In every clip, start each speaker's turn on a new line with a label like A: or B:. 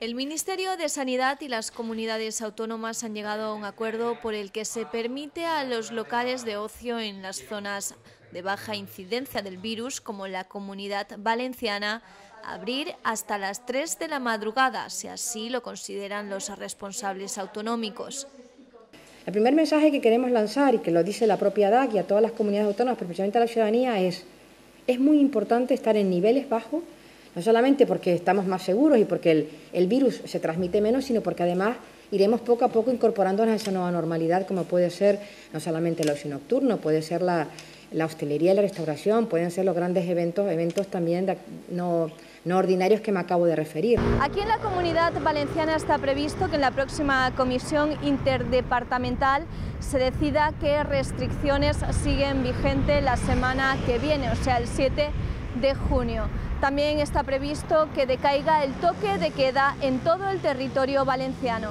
A: El Ministerio de Sanidad y las comunidades autónomas han llegado a un acuerdo por el que se permite a los locales de ocio en las zonas de baja incidencia del virus, como la comunidad valenciana, abrir hasta las 3 de la madrugada, si así lo consideran los responsables autonómicos.
B: El
C: primer mensaje que queremos lanzar y que lo dice la propia y a todas las comunidades autónomas, especialmente a la ciudadanía, es es muy importante estar en niveles bajos no solamente porque estamos más seguros y porque el, virus se transmite menos, sino porque además iremos poco a poco incorporándonos a esa nueva normalidad, como puede ser no solamente el ocio nocturno, puede ser la, hostelería y la restauración, pueden ser los grandes eventos, eventos también no, no ordinarios que me acabo de referir.
A: Aquí en la comunidad valenciana está previsto que en la próxima comisión interdepartamental se decida qué restricciones siguen vigente la semana que viene, o sea, el 7 de junio. También está previsto que decaiga el toque de queda en todo el territorio valenciano.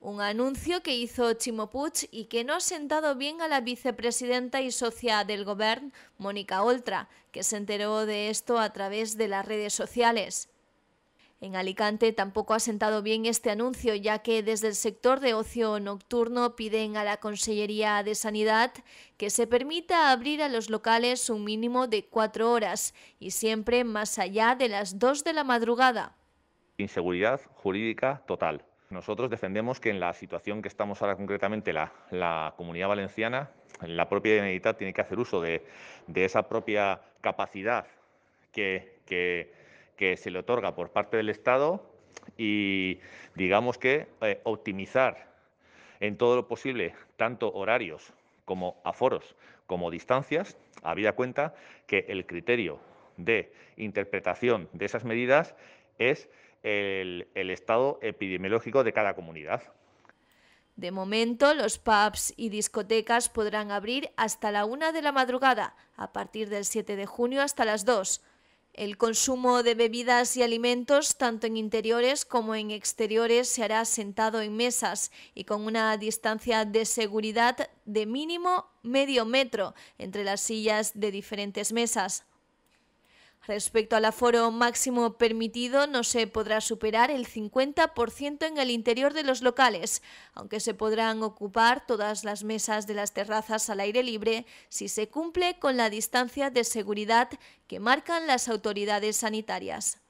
A: Un anuncio que hizo Chimopuch y que no ha sentado bien a la vicepresidenta y socia del Gobierno, Mónica Oltra, que se enteró de esto a través de las redes sociales. En Alicante tampoco ha sentado bien este anuncio, ya que desde el sector de ocio nocturno piden a la Consellería de Sanidad que se permita abrir a los locales un mínimo de cuatro horas y siempre más allá de las dos de la madrugada.
B: Inseguridad jurídica total. Nosotros defendemos que en la situación que estamos ahora concretamente la, la comunidad valenciana, la propia Generalitat tiene que hacer uso de, de esa propia capacidad que, que que se le otorga por parte del Estado y digamos que eh, optimizar en todo lo posible tanto horarios como aforos como distancias, habida cuenta que el criterio de interpretación de esas medidas es el, estado epidemiológico de cada comunidad.
A: De momento, los pubs y discotecas podrán abrir hasta la una de la madrugada, a partir del 7 de junio hasta las 2. El consumo de bebidas y alimentos, tanto en interiores como en exteriores, se hará sentado en mesas y con una distancia de seguridad de mínimo medio metro entre las sillas de diferentes mesas. Respecto al aforo máximo permitido, no se podrá superar el 50% en el interior de los locales, aunque se podrán ocupar todas las mesas de las terrazas al aire libre si se cumple con la distancia de seguridad que marcan las autoridades sanitarias.